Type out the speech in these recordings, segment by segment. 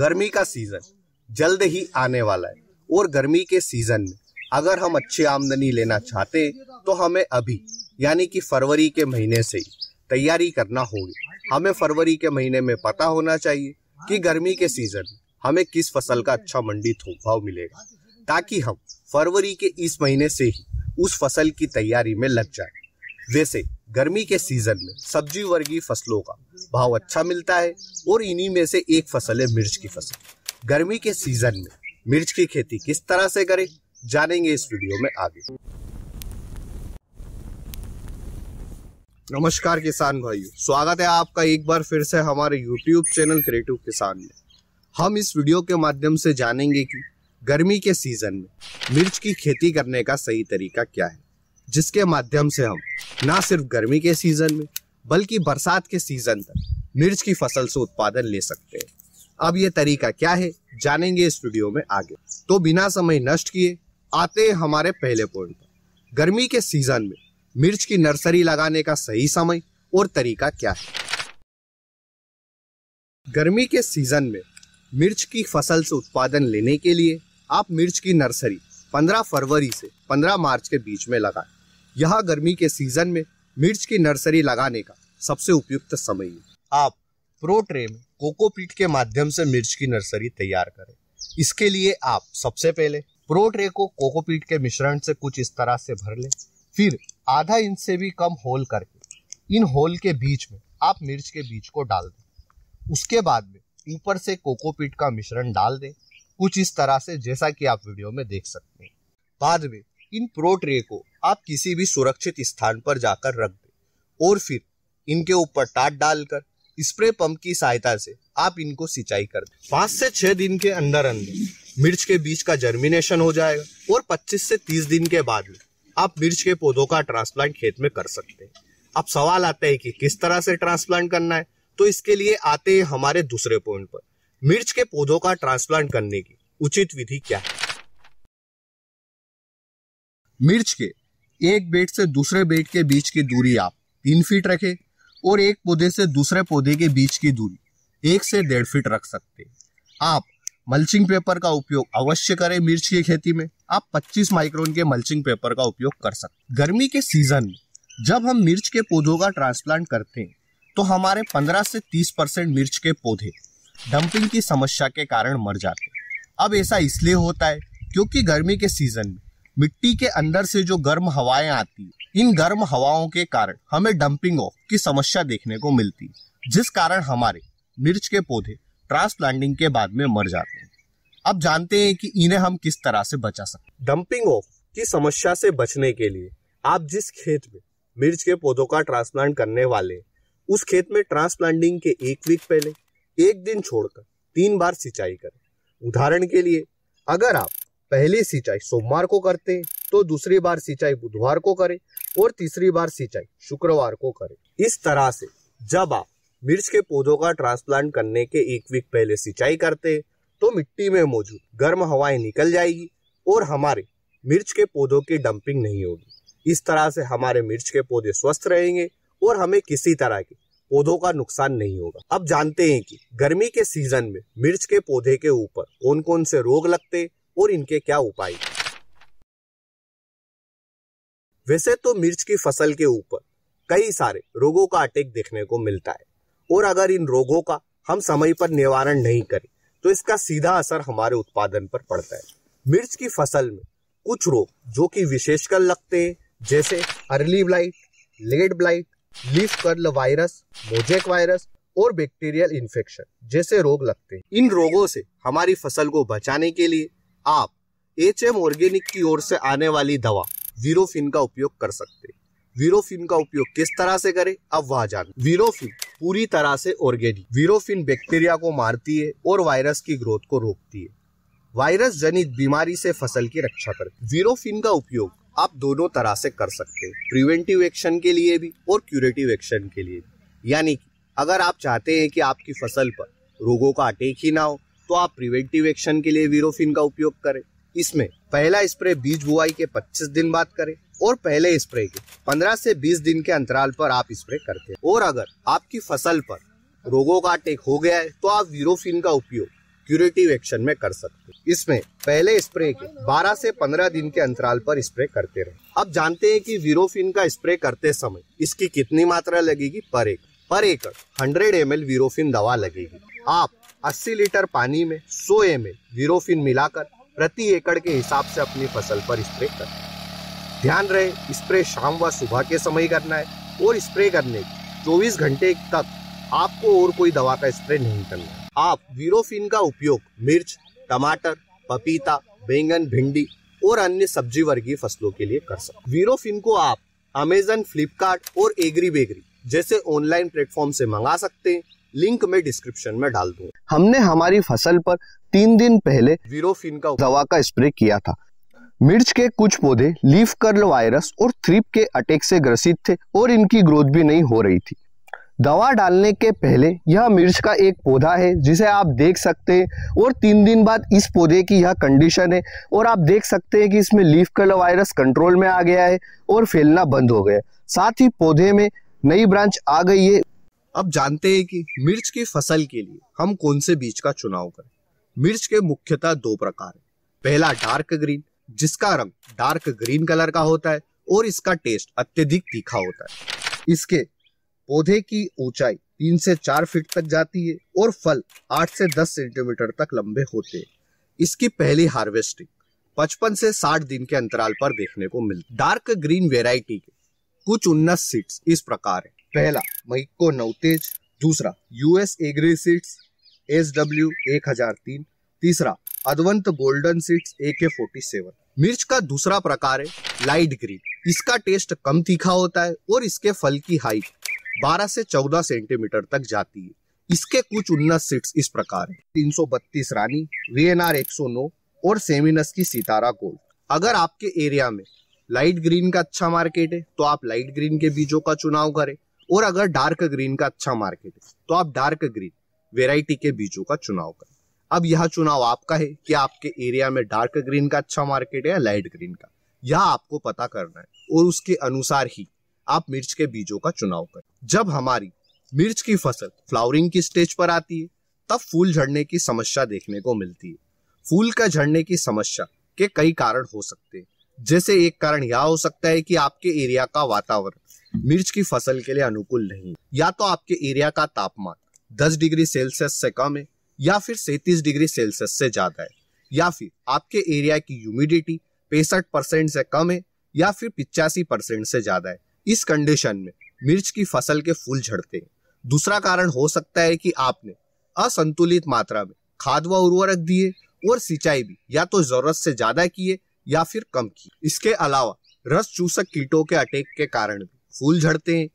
गर्मी का सीजन जल्द ही आने वाला है और गर्मी के सीजन में अगर हम अच्छी आमदनी लेना चाहते तो हमें अभी यानी कि फरवरी के महीने से ही तैयारी करना होगी हमें फरवरी के महीने में पता होना चाहिए कि गर्मी के सीजन में हमें किस फसल का अच्छा मंडी थोक भाव मिलेगा ताकि हम फरवरी के इस महीने से ही उस फसल की तैयारी में लग जाए वैसे गर्मी के सीजन में सब्जी वर्गीय फसलों का भाव अच्छा मिलता है और इन्हीं में से एक फसल है मिर्च की फसल गर्मी के सीजन में मिर्च की खेती किस तरह से करें जानेंगे इस वीडियो में आगे नमस्कार किसान भाइयों स्वागत है आपका एक बार फिर से हमारे YouTube चैनल क्रिएटिव किसान में हम इस वीडियो के माध्यम से जानेंगे कि गर्मी के सीजन में मिर्च की खेती करने का सही तरीका क्या है जिसके माध्यम से हम ना सिर्फ गर्मी के सीज़न में बल्कि बरसात के सीज़न तक मिर्च की फसल से उत्पादन ले सकते हैं अब ये तरीका क्या है जानेंगे इस वीडियो में आगे तो बिना समय नष्ट किए आते हैं हमारे पहले पॉइंट पर गर्मी के सीजन में मिर्च की नर्सरी लगाने का सही समय और तरीका क्या है गर्मी के सीजन में मिर्च की फसल से उत्पादन लेने के लिए आप मिर्च की नर्सरी 15 फरवरी से 15 मार्च के बीच में लगाएं यह गर्मी के सीजन में मिर्च की नर्सरी लगाने का सबसे उपयुक्त समय है आप प्रो ट्रे में कोकोपीट के माध्यम से मिर्च की नर्सरी तैयार करें इसके लिए आप सबसे पहले प्रो ट्रे को कोकोपीट के मिश्रण से कुछ इस तरह से भर लें फिर आधा इंच से भी कम होल करके इन होल के बीच में आप मिर्च के बीज को डाल दें उसके बाद में ऊपर से कोकोपीट का मिश्रण डाल दें कुछ इस तरह से जैसा कि आप वीडियो में देख सकते हैं बाद में इन प्रो ट्रे को आप किसी भी सुरक्षित स्थान पर जाकर रख दें और फिर इनके ऊपर टाट डालकर स्प्रे पंप की सहायता से आप इनको सिंचाई कर दें पांच से छह दिन के अंदर अंदर मिर्च के बीज का जर्मिनेशन हो जाएगा और 25 से 30 दिन के बाद में आप मिर्च के पौधों का ट्रांसप्लांट खेत में कर सकते हैं अब सवाल आता है कि किस तरह से ट्रांसप्लांट करना है तो इसके लिए आते हैं हमारे दूसरे पॉइंट पर मिर्च के पौधों का ट्रांसप्लांट करने की उचित विधि क्या है मिर्च के एक बेट से दूसरे बेट के बीच की दूरी आप तीन फीट रखें और एक पौधे से दूसरे पौधे के बीच की दूरी एक से डेढ़ फीट रख सकते आप मल्चिंग पेपर का उपयोग अवश्य करें मिर्च की खेती में आप 25 माइक्रोन के मल्चिंग पेपर का उपयोग कर सकते गर्मी के सीजन में जब हम मिर्च के पौधों का ट्रांसप्लांट करते हैं तो हमारे 15 से 30 परसेंट मिर्च के पौधे डंपिंग की समस्या के कारण मर जाते अब ऐसा इसलिए होता है क्योंकि गर्मी के सीजन में मिट्टी के अंदर से जो गर्म हवाएं आती इन गर्म हवाओं के कारण हमें डंपिंग ऑफ की समस्या देखने को मिलती जिस कारण हमारे मिर्च के पौधे ट्रांसप्लांटिंग के बाद में मर जाते हैं अब जानते हैं कि इन्हें हम किस तरह से बचा सकते डंपिंग ऑफ की समस्या से बचने के लिए आप जिस खेत में मिर्च के पौधों का ट्रांसप्लांट करने वाले उस खेत में ट्रांसप्लांटिंग के एक वीक पहले एक दिन छोड़कर तीन बार सिंचाई करें उदाहरण के लिए अगर आप पहली सिंचाई सोमवार को करते हैं तो दूसरी बार सिंचाई बुधवार को करें और तीसरी बार सिंचाई शुक्रवार को करें इस तरह से जब आप मिर्च के पौधों का ट्रांसप्लांट करने के एक वीक पहले सिंचाई करते हैं तो मिट्टी में मौजूद गर्म हवाएं निकल जाएगी और हमारे मिर्च के पौधों की डंपिंग नहीं होगी इस तरह से हमारे मिर्च के पौधे स्वस्थ रहेंगे और हमें किसी तरह की पौधों का नुकसान नहीं होगा अब जानते हैं कि गर्मी के सीजन में मिर्च के पौधे के ऊपर कौन कौन से रोग लगते और इनके क्या उपाय वैसे तो मिर्च की फसल के ऊपर कई सारे रोगों का अटैक देखने को मिलता है और अगर इन रोगों का हम समय पर निवारण नहीं करें तो इसका सीधा असर हमारे उत्पादन पर पड़ता है मिर्च की फसल में कुछ रोग जो कि विशेषकर लगते हैं जैसे early blight late blight leaf curl virus mosaic virus और बैक्टीरियल इन्फेक्शन जैसे रोग लगते हैं इन रोगों से हमारी फसल को बचाने के लिए आप एच एम ऑर्गेनिक की ओर से आने वाली दवा वीरोफिन का उपयोग कर सकते हैं वीरोफिन का उपयोग किस तरह से करें अब वह जान वीरोफिन पूरी तरह से ऑर्गेनिक वीरोफिन बैक्टीरिया को मारती है और वायरस की ग्रोथ को रोकती है वायरस जनित बीमारी से फसल की रक्षा करती वीरोफिन का उपयोग आप दोनों तरह से कर सकते हैं प्रिवेंटिव एक्शन के लिए भी और क्यूरेटिव एक्शन के लिए भी यानी कि अगर आप चाहते हैं कि आपकी फसल पर रोगों का अटैक ही ना हो तो आप प्रिवेंटिव एक्शन के लिए वीरोफिन का उपयोग करें इसमें पहला स्प्रे बीज बुआई के 25 दिन बाद करें और पहले स्प्रे के 15 से 20 दिन के अंतराल पर आप स्प्रे करते हैं और अगर आपकी फसल पर रोगों का अटैक हो गया है तो आप वीरोफिन का उपयोग क्यूरेटिव एक्शन में कर सकते इसमें पहले स्प्रे के 12 से 15 दिन के अंतराल पर स्प्रे करते रहे अब जानते हैं कि वीरोफिन का स्प्रे करते समय इसकी कितनी मात्रा लगेगी पर एक पर एकड़ हंड्रेड एम एल वीरोफिन दवा लगेगी आप 80 लीटर पानी में 100 एम एल वीरोफिन मिलाकर प्रति एकड़ के हिसाब से अपनी फसल पर स्प्रे कर ध्यान रहे स्प्रे शाम व सुबह के समय करना है और स्प्रे करने चौबीस घंटे तक आपको और कोई दवा का स्प्रे नहीं करना है आप वीरोफिन का उपयोग मिर्च टमाटर पपीता बैंगन भिंडी और अन्य सब्जी वर्गीय फसलों के लिए कर सकते वीरोफिन को आप अमेजन फ्लिपकार्ट और एग्री बेगरी जैसे ऑनलाइन प्लेटफॉर्म से मंगा सकते हैं लिंक में डिस्क्रिप्शन में डाल दूंगा हमने हमारी फसल पर तीन दिन पहले वीरोफिन का दवा का स्प्रे किया था मिर्च के कुछ पौधे लीफ कर्ल वायरस और थ्रिप के अटैक से ग्रसित थे और इनकी ग्रोथ भी नहीं हो रही थी दवा डालने के पहले यह मिर्च का एक पौधा है जिसे आप देख सकते हैं और तीन दिन बाद इस पौधे की यह कंडीशन है और आप देख सकते हैं कि इसमें लीफ कलर वायरस कंट्रोल में आ गया है और फैलना बंद हो गया साथ ही पौधे में नई ब्रांच आ गई है अब जानते हैं कि मिर्च की फसल के लिए हम कौन से बीज का चुनाव करें मिर्च के मुख्यतः दो प्रकार है पहला डार्क ग्रीन जिसका रंग डार्क ग्रीन कलर का होता है और इसका टेस्ट अत्यधिक तीखा होता है इसके पौधे की ऊंचाई तीन से चार फीट तक जाती है और फल आठ से दस सेंटीमीटर तक लंबे होते हैं इसकी पहली हार्वेस्टिंग पचपन से साठ दिन के अंतराल पर देखने को मिलती डार्क ग्रीन वेराइटी के कुछ उन्नत सीड्स इस प्रकार है पहला मैको नवतेज दूसरा यूएस एग्री सीड्स एस डब्ल्यू एक हजार तीन तीसरा अदवंत गोल्डन सीड्स ए के फोर्टी सेवन मिर्च का दूसरा प्रकार है लाइट ग्रीन इसका टेस्ट कम तीखा होता है और इसके फल की हाइट 12 से 14 सेंटीमीटर तक जाती है इसके कुछ उन्नत सीट्स इस प्रकार है 332 रानी वी एन आर और सेमिनस की सितारा गोल्ड अगर आपके एरिया में लाइट ग्रीन का अच्छा मार्केट है तो आप लाइट ग्रीन के बीजों का चुनाव करें और अगर डार्क ग्रीन का अच्छा मार्केट है तो आप डार्क ग्रीन वेराइटी के बीजों का चुनाव करें अब यह चुनाव आपका है कि आपके एरिया में डार्क ग्रीन का अच्छा मार्केट है या लाइट ग्रीन का यह आपको पता करना है और उसके अनुसार ही आप मिर्च के बीजों का चुनाव करें जब हमारी मिर्च की फसल फ्लावरिंग की स्टेज पर आती है तब फूल झड़ने की समस्या देखने को मिलती है फूल का झड़ने की समस्या के कई कारण हो सकते हैं जैसे एक कारण यह हो सकता है कि आपके एरिया का वातावरण मिर्च की फसल के लिए अनुकूल नहीं या तो आपके एरिया का तापमान 10 डिग्री सेल्सियस से कम है या फिर सैतीस डिग्री सेल्सियस से ज्यादा है या फिर आपके एरिया की ह्यूमिडिटी पैंसठ परसेंट से कम है या फिर पिचासी परसेंट से ज्यादा है इस कंडीशन में मिर्च की फसल के फूल झड़ते हैं दूसरा कारण हो सकता है कि आपने असंतुलित मात्रा में खाद व उर्वरक दिए और सिंचाई भी या तो जरूरत से ज्यादा किए या फिर कम की इसके अलावा रस चूसक कीटों के अटैक के कारण भी फूल झड़ते हैं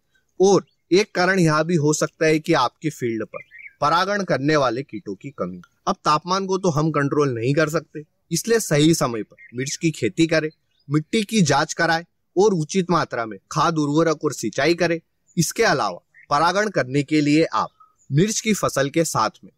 और एक कारण यह भी हो सकता है कि आपकी फील्ड पर परागण करने वाले कीटों की कमी अब तापमान को तो हम कंट्रोल नहीं कर सकते इसलिए सही समय पर मिर्च की खेती करें मिट्टी की जांच कराएं और उचित मात्रा में खाद उर्वरक और सिंचाई करें इसके अलावा परागण करने के लिए आप मिर्च की फसल के साथ में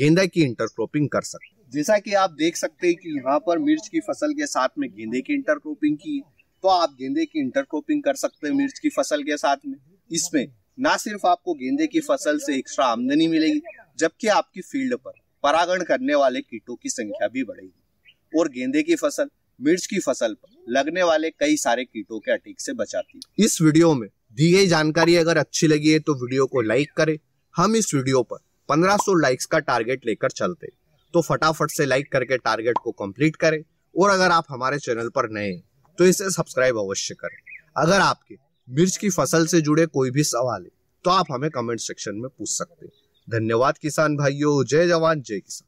गेंदा की इंटरक्रोपिंग कर सकते हैं जैसा कि आप देख सकते हैं कि यहाँ पर मिर्च की फसल के साथ में गेंदे की इंटरक्रोपिंग की है तो आप गेंदे की इंटरक्रोपिंग कर सकते हैं मिर्च की फसल के साथ में इसमें ना सिर्फ आपको गेंदे की फसल से एक्स्ट्रा आमदनी मिलेगी जबकि आपकी फील्ड पर परागण करने वाले कीटों की संख्या भी बढ़ेगी और गेंदे की फसल मिर्च की फसल पर लगने वाले कई सारे कीटों के अटीक से बचाती है इस वीडियो में दी गई जानकारी अगर अच्छी लगी है तो वीडियो को लाइक करें हम इस वीडियो पर 1500 लाइक्स का टारगेट लेकर चलते तो फटाफट से लाइक करके टारगेट को कंप्लीट करें और अगर आप हमारे चैनल पर नए हैं तो इसे सब्सक्राइब अवश्य करें अगर आपके मिर्च की फसल से जुड़े कोई भी सवाल है तो आप हमें कमेंट सेक्शन में पूछ सकते हैं धन्यवाद किसान भाइयों जय जवान जय किसान